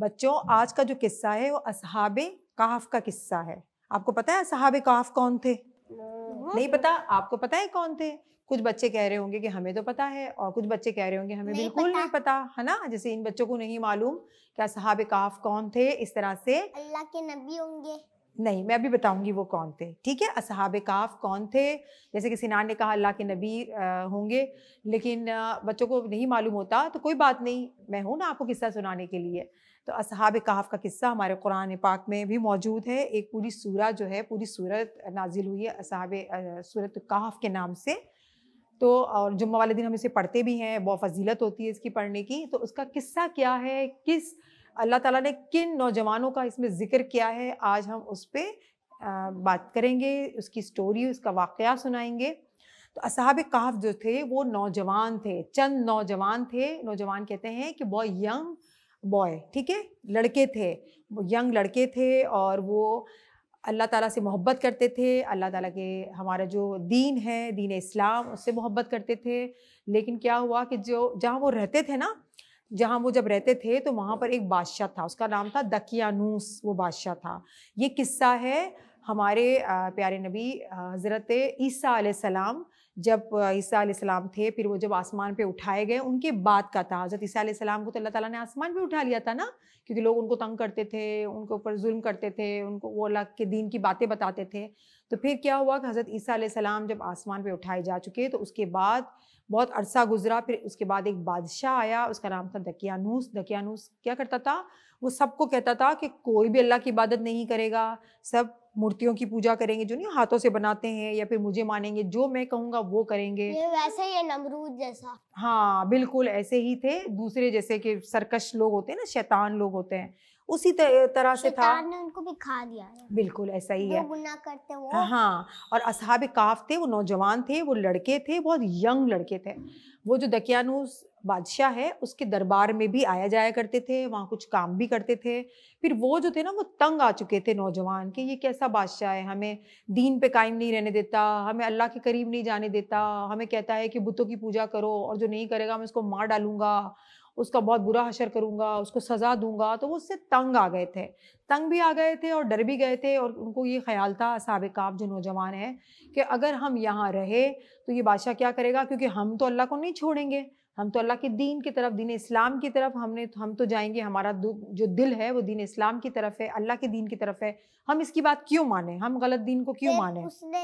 बच्चों आज का जो किस्सा है वो असहाब काफ का किस्सा है आपको पता है असहाब काफ कौन थे नहीं पता आपको पता है कौन थे कुछ बच्चे कह रहे होंगे कि हमें तो पता है और कुछ बच्चे कह रहे होंगे हमें बिल्कुल नहीं पता है ना जैसे इन बच्चों को नहीं मालूम क्या साहब काफ कौन थे इस तरह से अल्लाह के नबी होंगे नहीं मैं अभी बताऊंगी वो कौन थे ठीक है असहाब काफ कौन थे जैसे कि सिनान ने कहा अल्लाह के नबी होंगे लेकिन बच्चों को नहीं मालूम होता तो कोई बात नहीं मैं हूँ ना आपको किस्सा सुनाने के लिए तो असहाब कहाफ़ का किस्सा हमारे कुरान पाक में भी मौजूद है एक पूरी सूरा जो है पूरी सूरत नाजिल हुई है असहाब सूरत कहाफ़ के नाम से तो और जुम्मे वाले दिन हम इसे पढ़ते भी हैं बहुत फजीलत होती है इसकी पढ़ने की तो उसका किस्सा क्या है किस अल्लाह ताला ने किन नौजवानों का इसमें ज़िक्र किया है आज हम उस पर बात करेंगे उसकी स्टोरी उसका वाक़ सुनाएंगे तो असहाब कहाफ जो थे वो नौजवान थे चंद नौजवान थे नौजवान कहते हैं कि बहुत यंग बॉय ठीक है लड़के थे यंग लड़के थे और वो अल्लाह ताला से मोहब्बत करते थे अल्लाह ताला के हमारा जो दीन है दीन इस्लाम उससे मोहब्बत करते थे लेकिन क्या हुआ कि जो जहाँ वो रहते थे ना जहाँ वो जब रहते थे तो वहाँ पर एक बादशाह था उसका नाम था दकियानूस वो बादशाह था ये किस्सा है हमारे प्यारे नबी हज़रत ईसा सलाम जब ईसा सलाम थे फिर वो जब आसमान पे उठाए गए उनके बाद का था हज़रत ईसा सलाम को तो अल्लाह ताला ने आसमान पे उठा लिया था ना क्योंकि लोग उनको तंग करते थे उनके ऊपर जुल्म करते थे उनको वो अल्लाह के दीन की बातें बताते थे तो फिर क्या हुआ कि हज़रत ईसा सलाम जब आसमान पर उठाए जा चुके तो उसके बाद बहुत अरसा गुजरा फिर उसके बाद एक बादशाह आया उसका नाम था दकियानूस दकियानूस क्या करता था वो सबको कहता था कि कोई भी अल्लाह की इबादत नहीं करेगा सब मूर्तियों की पूजा करेंगे जो नहीं हाथों से बनाते हैं या फिर मुझे मानेंगे जो मैं कहूँगा वो करेंगे ये वैसे ये नमरूद जैसा हाँ बिल्कुल ऐसे ही थे दूसरे जैसे कि सरकश लोग होते हैं ना शैतान लोग होते हैं उसी तरह से था ने उनको भी खा दिया बिल्कुल ऐसा ही है गुना करते वो हाँ, हाँ और असहाब काफ थे वो नौजवान थे वो लड़के थे बहुत यंग लड़के थे वो जो दकियानूस बादशाह है उसके दरबार में भी आया जाया करते थे वहाँ कुछ काम भी करते थे फिर वो जो थे ना वो तंग आ चुके थे नौजवान कि ये कैसा बादशाह है हमें दीन पे कायम नहीं रहने देता हमें अल्लाह के करीब नहीं जाने देता हमें कहता है कि बुतों की पूजा करो और जो नहीं करेगा मैं उसको मार डालूंगा उसका बहुत बुरा हशर करूंगा उसको सज़ा दूंगा तो वो उससे तंग आ गए थे तंग भी आ गए थे और डर भी गए थे और उनको ये ख्याल था सबकाब जो नौजवान है कि अगर हम यहाँ रहे तो ये बादशाह क्या करेगा क्योंकि हम तो अल्लाह को नहीं छोड़ेंगे हम तो अल्लाह के दीन की तरफ दीन इस्लाम की तरफ हमने हम तो जाएंगे हमारा जो दिल है वो दीन इस्लाम की तरफ है अल्लाह के दीन की तरफ है हम इसकी बात क्यों माने हम गलत दीन को क्यों माने उसने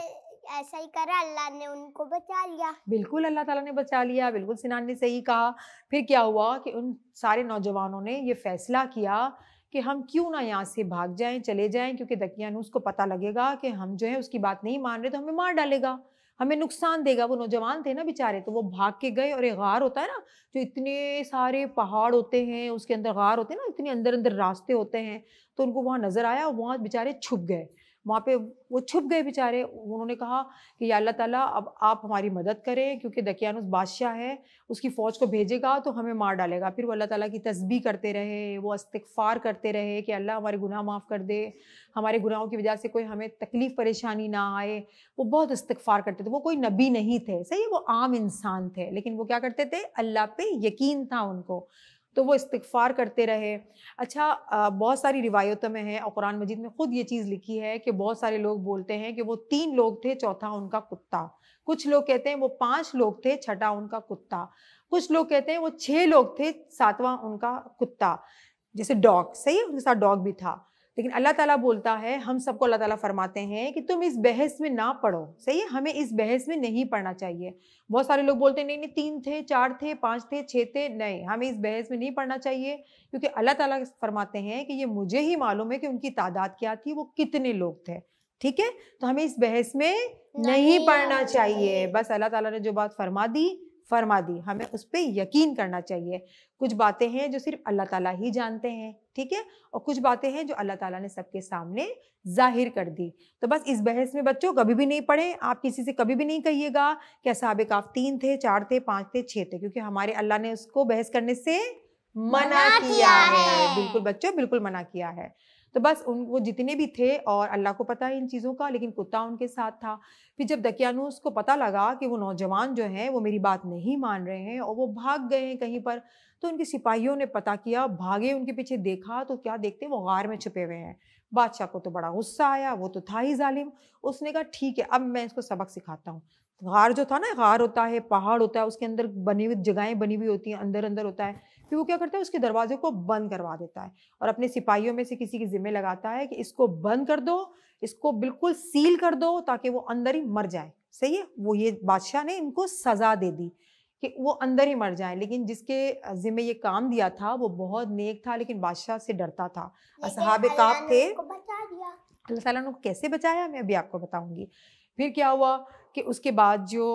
ऐसा ही करा अल्लाह ने उनको बचा लिया बिल्कुल अल्लाह ताला ने बचा लिया बिल्कुल सिनान ने सही कहा फिर क्या हुआ कि उन सारे नौजवानों ने ये फैसला किया कि हम क्यों ना यहाँ से भाग जाएं चले जाएं क्योंकि दकियानूस को पता लगेगा कि हम जो है उसकी बात नहीं मान रहे तो हमें मार डालेगा हमें नुकसान देगा वो नौजवान थे ना बेचारे तो वो भाग के गए और एक गार होता है ना जो इतने सारे पहाड़ होते हैं उसके अंदर गार होते हैं ना इतने अंदर अंदर रास्ते होते हैं तो उनको वहाँ नज़र आया और वहाँ बेचारे छुप गए वहाँ पे वो छुप गए बेचारे उन्होंने कहा कि या अल्लाह ताला अब आप हमारी मदद करें क्योंकि दकियानुस बादशाह है उसकी फ़ौज को भेजेगा तो हमें मार डालेगा फिर वो अल्लाह ताला की तस्बी करते रहे वो इस्तफ़ार करते रहे कि अल्लाह हमारे गुनाह माफ़ कर दे हमारे गुनाहों की वजह से कोई हमें तकलीफ़ परेशानी ना आए वो बहुत इस्तफ़ार करते थे वो कोई नबी नहीं थे सही वो आम इंसान थे लेकिन वो क्या करते थे अल्लाह पर यकीन था उनको तो वो इस्तफ़ार करते रहे अच्छा बहुत सारी रिवायतों में है और कुरान मजीद में ख़ुद ये चीज़ लिखी है कि बहुत सारे लोग बोलते हैं कि वो तीन लोग थे चौथा उनका कुत्ता कुछ लोग कहते हैं वो पांच लोग थे छठा उनका कुत्ता कुछ लोग कहते हैं वो छः लोग थे सातवां उनका कुत्ता जैसे डॉग सही है उनके साथ डॉग भी था लेकिन अल्लाह ताला बोलता है हम सबको अल्लाह ताला फरमाते हैं कि तुम इस बहस में ना पढ़ो सही है हमें इस बहस में नहीं पढ़ना चाहिए बहुत सारे लोग बोलते हैं नहीं नहीं तीन थे चार थे पाँच थे छः थे नहीं हमें इस बहस में नहीं पढ़ना चाहिए क्योंकि अल्लाह ताला फरमाते हैं कि ये मुझे ही मालूम है कि उनकी तादाद क्या थी वो कितने लोग थे ठीक है तो हमें इस बहस में नहीं, नहीं पढ़ना चाहिए बस अल्लाह ताला ने जो बात फरमा दी फरमा दी हमें उस पर यकीन करना चाहिए कुछ बातें हैं जो सिर्फ अल्लाह ताला ही जानते हैं ठीक है और कुछ बातें हैं जो अल्लाह ताला ने सबके सामने जाहिर कर दी तो बस इस बहस में बच्चों कभी भी नहीं पढ़े आप किसी से कभी भी नहीं कहिएगा कि साहब काफ तीन थे चार थे पाँच थे छः थे क्योंकि हमारे अल्लाह ने उसको बहस करने से मना, मना किया, किया है बिल्कुल बच्चों बिल्कुल मना किया है तो बस उन वो जितने भी थे और अल्लाह को पता है इन चीज़ों का लेकिन कुत्ता उनके साथ था फिर जब दकियानूस को पता लगा कि वो नौजवान जो हैं वो मेरी बात नहीं मान रहे हैं और वो भाग गए हैं कहीं पर तो उनके सिपाहियों ने पता किया भागे उनके पीछे देखा तो क्या देखते वो गार में छुपे हुए हैं बादशाह को तो बड़ा गुस्सा आया वो तो था ही जालिम उसने कहा ठीक है अब मैं इसको सबक सिखाता हूँ गार जो था ना गार होता है पहाड़ होता है उसके अंदर बनी हुई जगहें बनी हुई होती हैं अंदर अंदर होता है फिर वो क्या करता है उसके दरवाजे को बंद करवा देता है और अपने सिपाहियों में से किसी के ज़िम्मे लगाता है कि इसको बंद कर दो इसको बिल्कुल सील कर दो ताकि वो अंदर ही मर जाए सही है वो ये बादशाह ने इनको सज़ा दे दी कि वो अंदर ही मर जाए लेकिन जिसके ज़िम्मे ये काम दिया था वो बहुत नेक था लेकिन बादशाह से डरता था तो असहाब काब थे अल्लाह ताला ने कैसे बचाया मैं अभी आपको बताऊंगी फिर क्या हुआ कि उसके बाद जो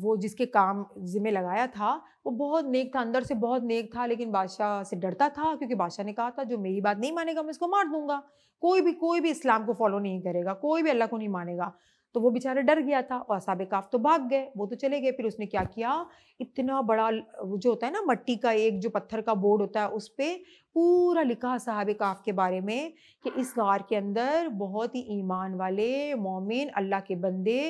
वो जिसके काम जिम्मे लगाया था वो बहुत नेक था अंदर से बहुत नेक था लेकिन बादशाह से डरता था क्योंकि बादशाह ने कहा था जो मेरी बात नहीं मानेगा मैं इसको मार दूंगा कोई भी कोई भी इस्लाम को फॉलो नहीं करेगा कोई भी अल्लाह को नहीं मानेगा तो वो बेचारा डर गया था और असाब काफ तो भाग गए वो तो चले गए फिर उसने क्या किया इतना बड़ा जो होता है ना मट्टी का एक जो पत्थर का बोर्ड होता है उस पर पूरा लिखा साहब काफ के बारे में कि इस गार के अंदर बहुत ही ईमान वाले मोमिन अल्लाह के बंदे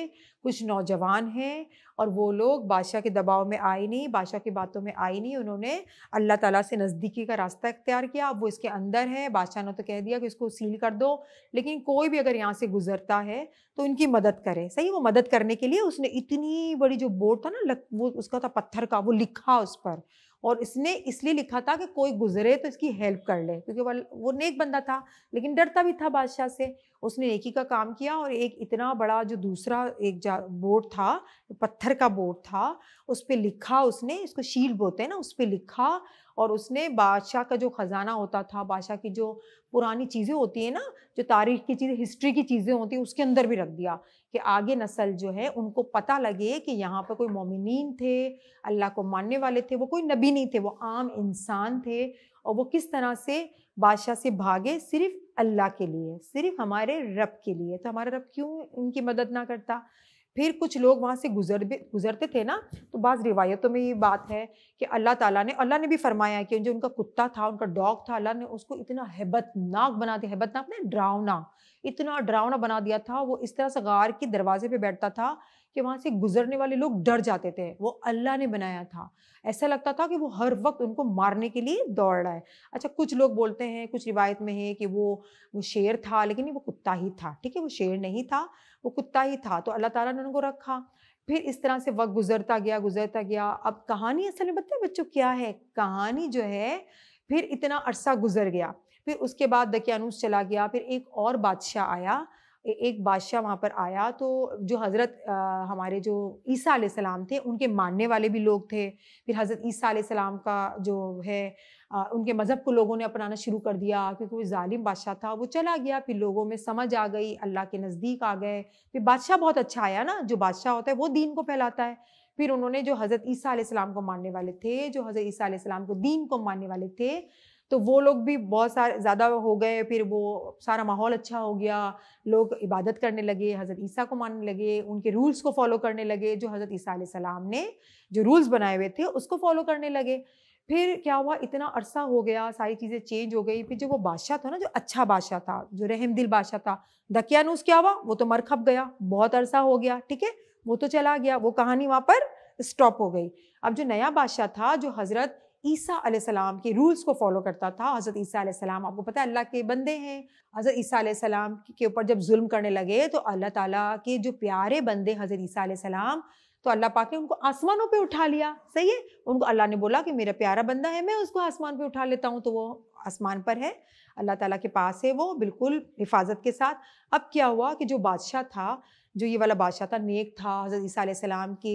कुछ नौजवान हैं और वो लोग बादशाह के दबाव में आए नहीं बादशाह की बातों में आए नहीं उन्होंने अल्लाह ताला से नज़दीकी का रास्ता इख्तियार किया अब वो इसके अंदर है बादशाह ने तो कह दिया कि इसको सील कर दो लेकिन कोई भी अगर यहाँ से गुजरता है तो उनकी मदद करे सही वो मदद करने के लिए उसने इतनी बड़ी जो बोर्ड था ना वो उसका था पत्थर का वो लिखा उस पर और इसने इसलिए लिखा था कि कोई गुजरे तो इसकी हेल्प कर ले क्योंकि वो नेक बंदा था लेकिन डरता भी था बादशाह से उसने नेकी का काम किया और एक इतना बड़ा जो दूसरा एक बोर्ड था पत्थर का बोर्ड था उस पर लिखा उसने इसको शील्ड बोलते हैं ना उस पर लिखा और उसने बादशाह का जो ख़जाना होता था बादशाह की जो पुरानी चीज़ें होती हैं ना जो तारीख की चीज़ें हिस्ट्री की चीज़ें होती हैं उसके अंदर भी रख दिया कि आगे नस्ल जो है उनको पता लगे कि यहाँ पर कोई मोमिन थे अल्लाह को मानने वाले थे वो कोई नबी नहीं थे वो आम इंसान थे और वो किस तरह से बादशाह से भागे सिर्फ अल्लाह के लिए सिर्फ हमारे रब के लिए तो हमारा रब क्यों इनकी मदद ना करता फिर कुछ लोग वहाँ से गुजर भी गुजरते थे ना तो बाज़ रिवायतों में ये बात है कि अल्लाह ताला ने अल्लाह ने भी फरमाया कि जो उनका कुत्ता था उनका डॉग था अल्लाह ने उसको इतना हैबतनाक बना दिया हैबतनाक ने डरावना इतना डरावना बना दिया था वो इस तरह से गार के दरवाजे पे बैठता था कि वहाँ से गुजरने वाले लोग डर जाते थे वो अल्लाह ने बनाया था ऐसा लगता था कि वो हर वक्त उनको मारने के लिए दौड़ रहा है अच्छा कुछ लोग बोलते हैं कुछ रिवायत में है कि वो वो शेर था लेकिन वो कुत्ता ही था ठीक है वो शेर नहीं था वो कुत्ता ही था तो अल्लाह ताला ने उनको रखा फिर इस तरह से वक्त गुजरता गया गुजरता गया अब कहानी असल में पता बच्चों क्या है कहानी जो है फिर इतना अरसा गुजर गया फिर उसके बाद दकियानूस चला गया फिर एक और बादशाह आया एक बादशाह वहाँ पर आया तो जो हज़रत हमारे जो ईसा सलाम थे उनके मानने वाले भी लोग थे फिर हज़रत ईसा सलाम का जो है आ, उनके मज़हब को लोगों ने अपनाना शुरू कर दिया क्योंकि वो ालिम बादशाह था वो चला गया फिर लोगों में समझ आ गई अल्लाह के नज़दीक आ गए फिर बादशाह बहुत अच्छा आया ना जो बादशाह होता है वो दीन को फैलाता है फिर उन्होंने जो हज़रत ईसा सलाम को मानने वाले थे जो हज़रत ईसा सलाम को दीन को मानने वाले थे तो वो लोग भी बहुत सारे ज़्यादा हो गए फिर वो सारा माहौल अच्छा हो गया लोग इबादत करने लगे हज़रत ईसा को मानने लगे उनके रूल्स को फॉलो करने लगे जो हज़रत ईसा सलाम ने जो रूल्स बनाए हुए थे उसको फॉलो करने लगे फिर क्या हुआ इतना अरसा हो गया सारी चीज़ें चेंज हो गई फिर जो वो बादशाह था ना जो अच्छा बादशाह था जो रहम दिल बादशाह था दकियानूस क्या हुआ वो तो मर खप गया बहुत अरसा हो गया ठीक है वो तो चला गया वो कहानी वहाँ पर स्टॉप हो गई अब जो नया बादशाह था जो हज़रत ईसा सलाम के रूल्स को फॉलो करता था हज़रत ईसा सलाम आपको पता है अल्लाह के बंदे हैं हज़रत ईसा सलाम के ऊपर जब जुल्म करने लगे तो अल्लाह ताला के जो प्यारे बंदे हज़रत ईसा सलाम तो अल्लाह पाक ने उनको आसमानों पे उठा लिया सही है उनको अल्लाह ने बोला कि मेरा प्यारा बंदा है मैं उसको आसमान पे उठा लेता हूँ तो वो आसमान पर है अल्लाह ताला के पास है वो बिल्कुल हिफाजत के साथ अब क्या हुआ कि जो बादशाह था जो ये वाला बादशाह था नेक था हज़रत ईसा सलाम के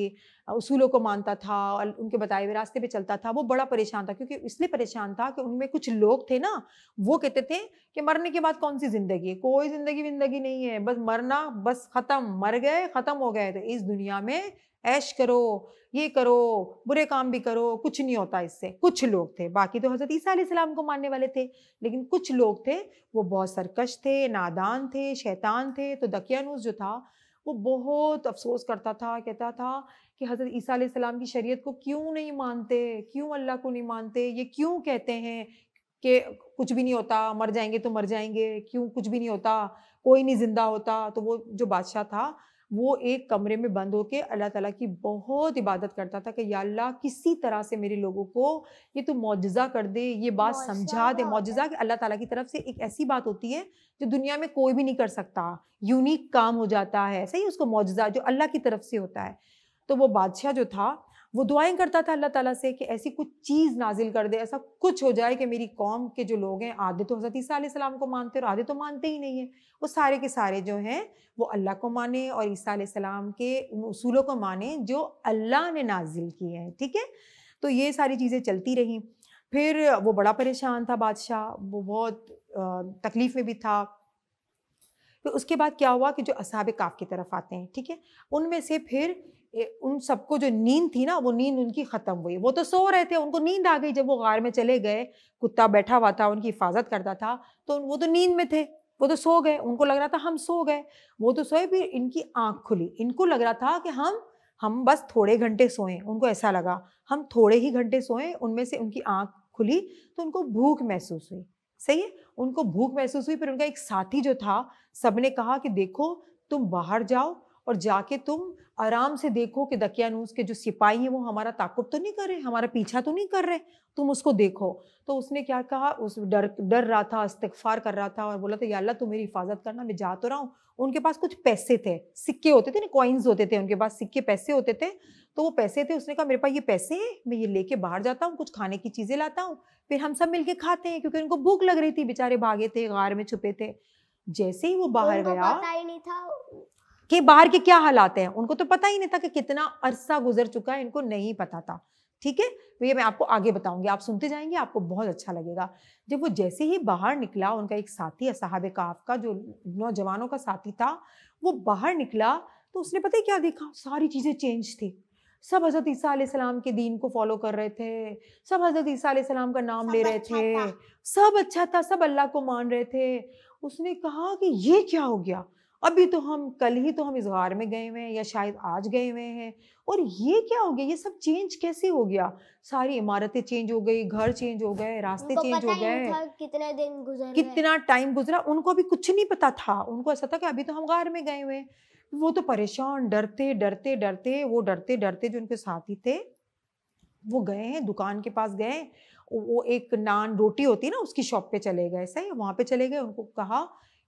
उसूलों को मानता था और उनके बताए हुए रास्ते पे चलता था वो बड़ा परेशान था क्योंकि इसलिए परेशान था कि उनमें कुछ लोग थे ना वो कहते थे कि मरने के बाद कौन सी ज़िंदगी है कोई ज़िंदगी विंदगी नहीं है बस मरना बस ख़त्म मर गए ख़त्म हो गए तो इस दुनिया में ऐश करो ये करो बुरे काम भी करो कुछ नहीं होता इससे कुछ लोग थे बाकी तो हज़रत ईसा सलाम को मानने वाले थे लेकिन कुछ लोग थे वो बहुत सरकश थे नादान थे शैतान थे तो दकियानूस जो था वो बहुत अफसोस करता था कहता था कि हज़रत ईसा सलाम की शरीयत को क्यों नहीं मानते क्यों अल्लाह को नहीं मानते ये क्यों कहते हैं कि कुछ भी नहीं होता मर जाएंगे तो मर जाएंगे क्यों कुछ भी नहीं होता कोई नहीं ज़िंदा होता तो वो जो बादशाह था वो एक कमरे में बंद होकर अल्लाह ताला की बहुत इबादत करता था कि या अल्लाह किसी तरह से मेरे लोगों को ये तो मुआजा कर दे ये बात समझा दे मुआजा कि अल्लाह ताला की तरफ से एक ऐसी बात होती है जो दुनिया में कोई भी नहीं कर सकता यूनिक काम हो जाता है सही उसको मुआजा जो अल्लाह की तरफ से होता है तो वो बादशाह जो था वो दुआएं करता था अल्लाह ताला से कि ऐसी कुछ चीज़ नाजिल कर दे ऐसा कुछ हो जाए कि मेरी कौम के जो लोग हैं आधे तो हज़रत ईसा सलाम को मानते और आधे तो मानते ही नहीं हैं वो सारे के सारे जो हैं वो अल्लाह को माने और ईसा सलाम के उन उसूलों को माने जो अल्लाह ने नाजिल किए हैं ठीक है तो ये सारी चीज़ें चलती रहीं फिर वो बड़ा परेशान था बादशाह वो बहुत तकलीफ़ में भी था फिर उसके बाद क्या हुआ कि जो असाब काफ़ की तरफ आते हैं ठीक है उनमें से फिर उन सबको जो नींद थी ना वो नींद उनकी ख़त्म हुई वो तो सो रहे थे उनको नींद आ गई जब वो गार में चले गए कुत्ता बैठा हुआ था उनकी हिफाजत करता था तो वो तो नींद में थे वो तो सो गए उनको लग रहा था हम सो गए वो तो सोए फिर इनकी आँख खुली इनको लग रहा था कि हम हम बस थोड़े घंटे सोएं उनको ऐसा लगा हम थोड़े ही घंटे सोएं उनमें से उनकी आँख खुली तो उनको भूख महसूस हुई सही है उनको भूख महसूस हुई फिर उनका एक साथी जो था सबने कहा कि देखो तुम बाहर जाओ और जाके तुम आराम से देखो कि दकियानूस के जो सिपाही हैं वो हमारा ताकुब तो नहीं कर रहे हमारा पीछा तो नहीं कर रहे तुम उसको देखो तो उसने क्या कहा उस डर डर रहा था इस्तफार कर रहा था और बोला था अल्लाह तू मेरी हिफाजत करना मैं जा तो रहा हूँ उनके पास कुछ पैसे थे सिक्के होते थे ना कॉइन्स होते थे उनके पास सिक्के पैसे होते थे तो वो पैसे थे उसने कहा मेरे पास ये पैसे हैं मैं ये लेके बाहर जाता हूँ कुछ खाने की चीज़ें लाता हूँ फिर हम सब मिलके खाते हैं क्योंकि उनको भूख लग रही थी बेचारे भागे थे गार में छुपे थे जैसे ही वो बाहर गया पता ही नहीं था कि बाहर के क्या हालात हैं उनको तो पता ही नहीं था कि कितना अरसा गुजर चुका है इनको नहीं पता था ठीक है तो ये मैं आपको आगे बताऊंगी आप सुनते जाएंगे आपको बहुत अच्छा लगेगा जब वो जैसे ही बाहर निकला उनका एक साथी असहाब काफ का जो नौजवानों का साथी था वो बाहर निकला तो उसने पता ही क्या देखा सारी चीज़ें चेंज थी सब हज़रत ईसा सलाम के दीन को फॉलो कर रहे थे सब हज़रत ईसा सलाम का नाम ले रहे अच्छा थे सब अच्छा था सब अल्लाह को मान रहे थे उसने कहा कि ये क्या हो गया अभी तो हम कल ही तो हम इस घर में गए हुए हैं या शायद आज गए हुए हैं और ये क्या हो गया ये सब चेंज कैसे हो गया सारी इमारतें चेंज हो गई घर चेंज हो गए रास्ते चेंज हो गए कितने दिन गुजर कितना टाइम गुजरा उनको अभी कुछ नहीं पता था उनको ऐसा था कि अभी तो हम गार में गए हुए हैं वो तो परेशान डरते डरते डरते वो डरते डरते जो उनके साथी थे वो गए हैं दुकान के पास गए वो एक नान रोटी होती है ना उसकी शॉप पे चले गए सही वहाँ पे चले गए उनको कहा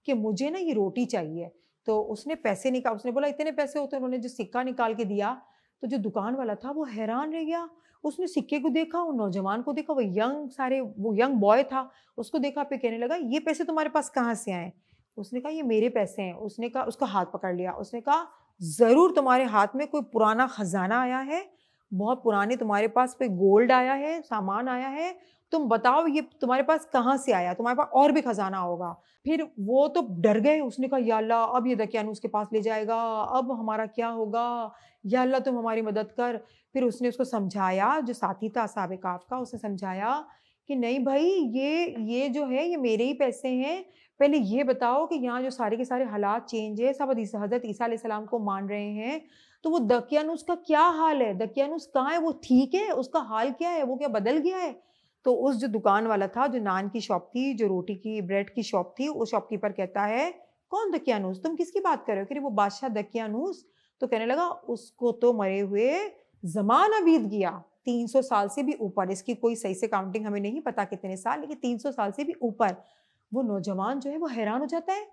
कि मुझे ना ये रोटी चाहिए तो उसने पैसे निकाल उसने बोला इतने पैसे होते उन्होंने जो सिक्का निकाल के दिया तो जो दुकान वाला था वो हैरान रह गया उसने सिक्के को देखा वो नौजवान को देखा वो यंग सारे वो यंग बॉय था उसको देखा फिर कहने लगा ये पैसे तुम्हारे पास कहाँ से आए उसने कहा ये मेरे पैसे हैं उसने कहा उसका हाथ पकड़ लिया उसने कहा ज़रूर तुम्हारे हाथ में कोई पुराना ख़जाना आया है बहुत पुराने तुम्हारे पास कोई गोल्ड आया है सामान आया है तुम बताओ ये तुम्हारे पास कहाँ से आया तुम्हारे पास और भी खजाना होगा फिर वो तो डर गए उसने कहा या अल्लाह अब ये दकियान उसके पास ले जाएगा अब हमारा क्या होगा या अल्लाह तुम हमारी मदद कर फिर उसने उसको समझाया जो साथी था साबिकाफ का उसने समझाया कि नहीं भाई ये ये जो है ये मेरे ही पैसे हैं पहले ये बताओ कि यहाँ जो सारे के सारे हालात चेंज है सब हजरत ईसा सलाम को मान रहे हैं तो वो दकियानुस का क्या हाल है दकियानुस कहाँ है वो ठीक है उसका हाल क्या है वो क्या बदल गया है तो उस जो दुकान वाला था जो नान की शॉप थी जो रोटी की ब्रेड की शॉप थी उस शॉपकीपर कहता है कौन दकियानुस तुम किसकी बात कर रहे हो कह वो बादशाह दकियानुस तो कहने लगा उसको तो मरे हुए जमाना बीत गया 300 साल से भी ऊपर इसकी कोई सही से काउंटिंग हमें नहीं पता कितने साल लेकिन 300 साल से भी ऊपर वो नौजवान जो है वो हैरान हो जाता है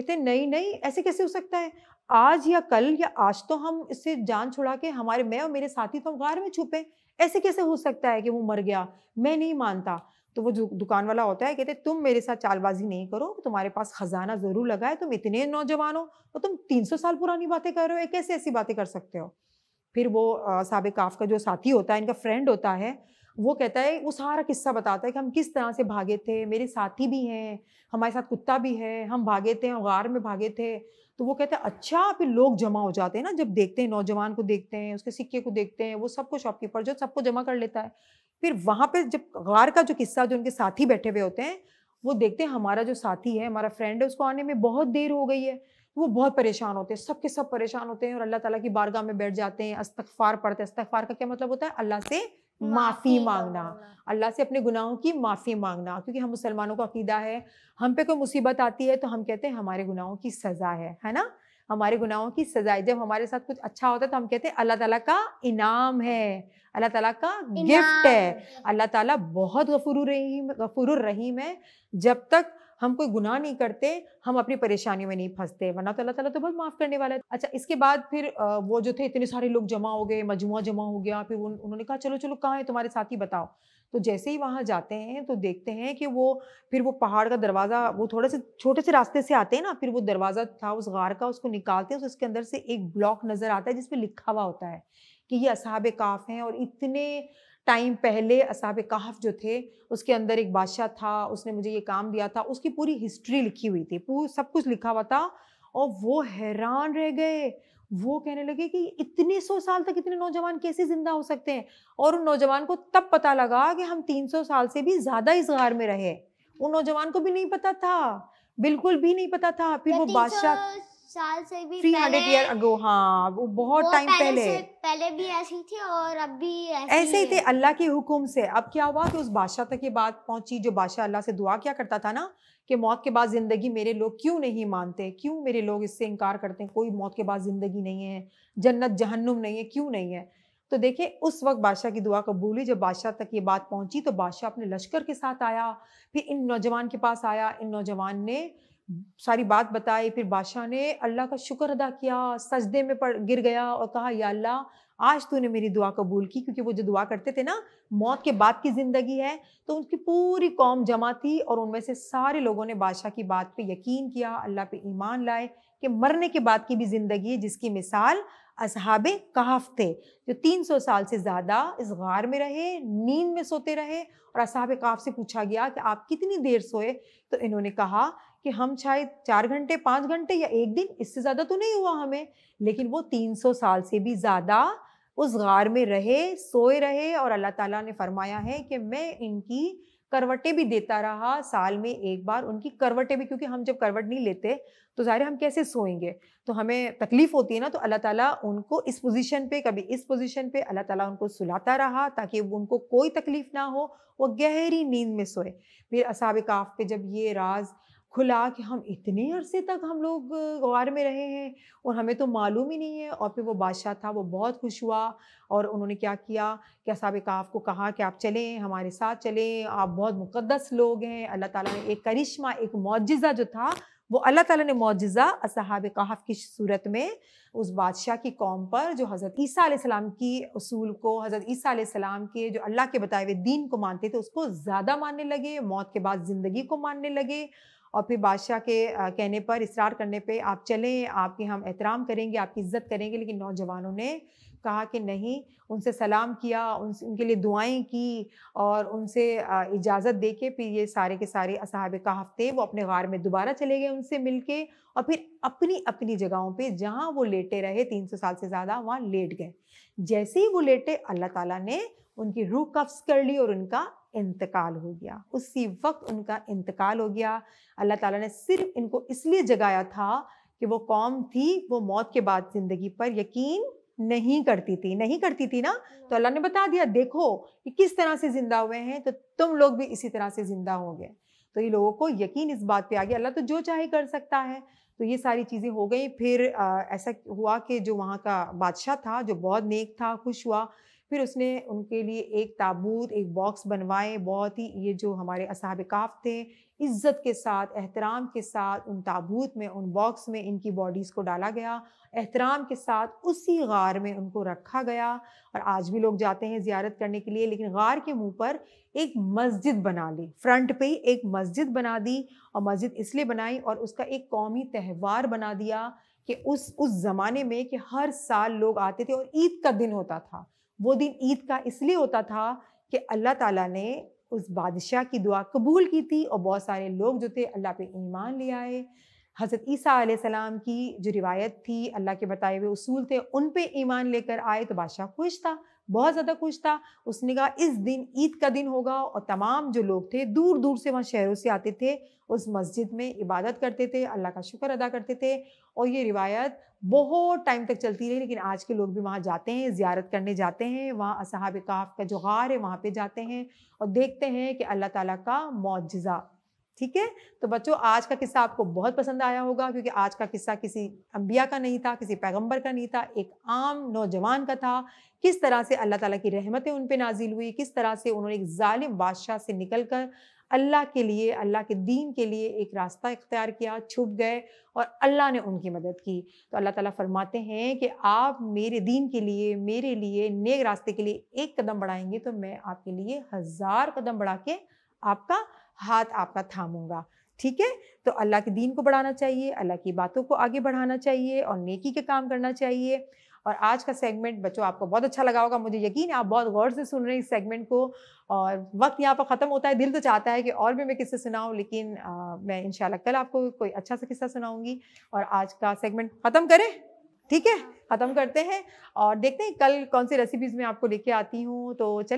कहते हैं नहीं नहीं ऐसे कैसे हो सकता है आज या कल या आज तो हम इससे जान छुड़ा के हमारे मैं और मेरे साथी तो गार में छुपे ऐसे कैसे हो सकता है कि वो मर गया मैं नहीं मानता तो वो दुकान वाला होता है कहते तुम मेरे साथ चालबाजी नहीं करो तुम्हारे पास खजाना ज़रूर लगा है तुम इतने नौजवान हो और तुम 300 साल पुरानी बातें कर रहे हो कैसे ऐसी बातें कर सकते हो फिर वो साबिक काफ का जो साथी होता है इनका फ्रेंड होता है वो कहता है वो सारा किस्सा बताता है कि हम किस तरह से भागे थे मेरे साथी भी हैं हमारे साथ कुत्ता भी है हम भागे थे हम गार में भागे थे तो वो कहते हैं अच्छा फिर लोग जमा हो जाते हैं ना जब देखते हैं नौजवान को देखते हैं उसके सिक्के को देखते हैं वो सबको शॉपकीपर जो सबको जमा कर लेता है फिर वहाँ पर जब गार का जो किस्सा जो उनके साथी बैठे हुए होते हैं वो देखते हैं हमारा जो साथी है हमारा फ्रेंड है उसको आने में बहुत देर हो गई है वो बहुत परेशान होते हैं सबके सब परेशान होते हैं और अल्लाह ताला की बारगाह में बैठ जाते हैं अस्तफार पढ़ते हैं अस्तफार का क्या मतलब होता है अल्लाह से माफ़ी मांगना अल्लाह से अपने गुनाहों की माफ़ी मांगना क्योंकि हम मुसलमानों का अकीदा है हम पे कोई मुसीबत आती है तो हम कहते हैं हमारे गुनाहों की सज़ा है है ना हमारे गुनाहों की है जब हमारे साथ कुछ अच्छा होता है तो हम कहते हैं अल्लाह ताला का इनाम है अल्लाह ताला का गिफ्ट है अल्लाह ताला बहुत गफुर रहीम गफुर रहीम है जब तक हम कोई गुनाह नहीं करते हम अपनी परेशानियों में नहीं फंसते वरना तो अल्लाह ताला तो बहुत माफ़ करने वाला है अच्छा इसके बाद फिर वो जो थे इतने सारे लोग जमा हो गए मजमुआ जमा हो गया फिर उन, उन्होंने कहा चलो चलो कहाँ है तुम्हारे साथ ही बताओ तो जैसे ही वहाँ जाते हैं तो देखते हैं कि वो फिर वो पहाड़ का दरवाज़ा वो थोड़े से छोटे से रास्ते से आते हैं ना फिर वो दरवाज़ा था उस गार का उसको निकालते हैं उसके अंदर से एक ब्लॉक नज़र आता है जिसमें लिखा हुआ होता है कि ये असहाब काफ हैं और इतने टाइम पहले असाब कहाफ जो थे उसके अंदर एक बादशाह था उसने मुझे ये काम दिया था उसकी पूरी हिस्ट्री लिखी हुई थी पूरा सब कुछ लिखा हुआ था और वो हैरान रह गए वो कहने लगे कि इतने सौ साल तक इतने नौजवान कैसे ज़िंदा हो सकते हैं और उन नौजवान को तब पता लगा कि हम तीन सौ साल से भी ज़्यादा इस गार में रहे उन नौजवान को भी नहीं पता था बिल्कुल भी नहीं पता था फिर वो बादशाह साल से भी थ्री हंड्रेड ईयर अगो हाँ वो बहुत टाइम पहले पहले, पहले भी ऐसी थी और अब भी ऐसे ही थे अल्लाह के हुक्म से अब क्या हुआ कि उस बादशाह तक ये बात पहुंची जो बादशाह अल्लाह से दुआ क्या करता था ना कि मौत के बाद ज़िंदगी मेरे लोग क्यों नहीं मानते क्यों मेरे लोग इससे इनकार करते हैं कोई मौत के बाद ज़िंदगी नहीं है जन्नत जहन्नुम नहीं है क्यों नहीं है तो देखिए उस वक्त बादशाह की दुआ कबूली जब बादशाह तक ये बात पहुंची तो बादशाह अपने लश्कर के साथ आया फिर इन नौजवान के पास आया इन नौजवान ने सारी बात बताई फिर बादशाह ने अल्लाह का शुक्र अदा किया सजदे में पड़ गिर गया और कहा या अल्लाह आज तूने मेरी दुआ कबूल की क्योंकि वो जो दुआ करते थे ना मौत के बाद की ज़िंदगी है तो उनकी पूरी कौम जमा थी और उनमें से सारे लोगों ने बादशाह की बात पे यकीन किया अल्लाह पे ईमान लाए कि मरने के बाद की भी ज़िंदगी है जिसकी मिसाल असहाब कहाफ थे जो 300 साल से ज़्यादा इस गार में रहे नींद में सोते रहे और असहाब कहाफ से पूछा गया कि आप कितनी देर सोए तो इन्होंने कहा कि हम शायद चार घंटे पाँच घंटे या एक दिन इससे ज़्यादा तो नहीं हुआ हमें लेकिन वो तीन सौ साल से भी ज़्यादा उस गार में रहे सोए रहे और अल्लाह ताला ने फरमाया है कि मैं इनकी करवटें भी देता रहा साल में एक बार उनकी करवटें भी क्योंकि हम जब करवट नहीं लेते तो ज़ाहिर हम कैसे सोएंगे तो हमें तकलीफ़ होती है ना तो अल्लाह ताला उनको इस पोजीशन पे कभी इस पोजीशन पे अल्लाह ताला उनको सुलाता रहा ताकि उनको कोई तकलीफ़ ना हो वो गहरी नींद में सोए फिर असाब काफ पे जब ये राज़ खुला कि हम इतने अरसे तक हम लोग गवार में रहे हैं और हमें तो मालूम ही नहीं है और फिर वो बादशाह था वो बहुत खुश हुआ और उन्होंने क्या किया कि असाब काफ को कहा कि आप चलें हमारे साथ चलें आप बहुत मुकदस लोग हैं अल्लाह ताला ने एक करिश्मा एक मुआजा जो था वो अल्लाह ताला ने मुआजा असहाब कहाफ की सूरत में उस बादशाह की कौम पर जो हज़रत ईसा सलाम की असूल को हज़रत ईसा सलाम के जो अल्लाह के बताए हुए दीन को मानते थे उसको ज़्यादा मानने लगे मौत के बाद ज़िंदगी को मानने लगे और फिर बादशाह के कहने पर इसरार करने पे आप चलें आपके हम एहतराम करेंगे आपकी इज्जत करेंगे लेकिन नौजवानों ने कहा कि नहीं उनसे सलाम किया उन उनके लिए दुआएं की और उनसे इजाज़त दे के फिर ये सारे के सारे असहाब कहाफ थे वो अपने गार में दोबारा चले गए उनसे मिल के और फिर अपनी अपनी जगहों पे जहाँ वो लेटे रहे तीन सौ साल से ज़्यादा वहाँ लेट गए जैसे ही वो लेटे अल्लाह ताला ने उनकी रूह कफ़्स कर ली और उनका इंतकाल हो गया उसी वक्त उनका इंतकाल हो गया अल्लाह ताला ने सिर्फ इनको इसलिए जगाया था कि वो कौम थी वो मौत के बाद ज़िंदगी पर यकीन नहीं करती थी नहीं करती थी ना तो अल्लाह ने बता दिया देखो कि किस तरह से ज़िंदा हुए हैं तो तुम लोग भी इसी तरह से ज़िंदा हो गए तो ये लोगों को यकीन इस बात पे आ गया अल्लाह तो जो चाहे कर सकता है तो ये सारी चीज़ें हो गई फिर आ, ऐसा हुआ कि जो वहाँ का बादशाह था जो बहुत नेक था खुश हुआ फिर उसने उनके लिए एक ताबूत एक बॉक्स बनवाए बहुत ही ये जो हमारे असहाब काफ थे इज़्ज़त के साथ एहतराम के साथ उन ताबूत में उन बॉक्स में इनकी बॉडीज़ को डाला गया एहतराम के साथ उसी गार में उनको रखा गया और आज भी लोग जाते हैं ज़्यारत करने के लिए लेकिन गार के मुंह पर एक मस्जिद बना ली फ्रंट पे ही एक मस्जिद बना दी और मस्जिद इसलिए बनाई और उसका एक कौमी त्यौहार बना दिया कि उस उस ज़माने में कि हर साल लोग आते थे और ईद का दिन होता था वो दिन ईद का इसलिए होता था कि अल्लाह ताला ने उस बादशाह की दुआ कबूल की थी और बहुत सारे लोग जो थे अल्लाह पे ईमान ले आए हज़रत ईसा सलाम की जो रिवायत थी अल्लाह के बताए हुए उसूल थे उन पे ईमान लेकर आए तो बादशाह खुश था बहुत ज़्यादा खुश था उसने कहा इस दिन ईद का दिन होगा और तमाम जो लोग थे दूर दूर से वहाँ शहरों से आते थे उस मस्जिद में इबादत करते थे अल्लाह का शुक्र अदा करते थे और ये रिवायत बहुत टाइम तक चलती रही लेकिन आज के लोग भी वहाँ जाते हैं ज़्यारत करने जाते हैं वहाँ असहाब काफ का जो गार है वहाँ पर जाते हैं और देखते हैं कि अल्लाह ताली का मुआजा ठीक है तो बच्चों आज का किस्सा आपको बहुत पसंद आया होगा क्योंकि आज का किस्सा किसी अंबिया का नहीं था किसी पैगंबर का नहीं था एक आम नौजवान का था किस तरह से अल्लाह ताला की रहमतें उन पर नाजिल हुई किस तरह से उन्होंने एक ालिम बादशाह से निकल कर अल्लाह के लिए अल्लाह के दीन के लिए एक रास्ता इख्तियार किया छुप गए और अल्लाह ने उनकी मदद की तो अल्लाह ताला फरमाते हैं कि आप मेरे दीन के लिए मेरे लिए नेक रास्ते के लिए एक कदम बढ़ाएंगे तो मैं आपके लिए हज़ार कदम बढ़ा के आपका हाथ आपका थामूंगा ठीक है तो अल्लाह के दीन को बढ़ाना चाहिए अल्लाह की बातों को आगे बढ़ाना चाहिए और नेकी के काम करना चाहिए और आज का सेगमेंट बच्चों आपको बहुत अच्छा लगा होगा मुझे यकीन है आप बहुत गौर से सुन रहे हैं इस सेगमेंट को और वक्त यहाँ पर ख़त्म होता है दिल तो चाहता है कि और भी मैं किससे सुनाऊँ लेकिन आ, मैं इन कल आपको कोई अच्छा सा किस्सा सुनाऊँगी और आज का सेगमेंट ख़त्म करें ठीक है ख़त्म करते हैं और देखते हैं कल कौन सी रेसिपीज़ में आपको लेके आती हूँ तो चल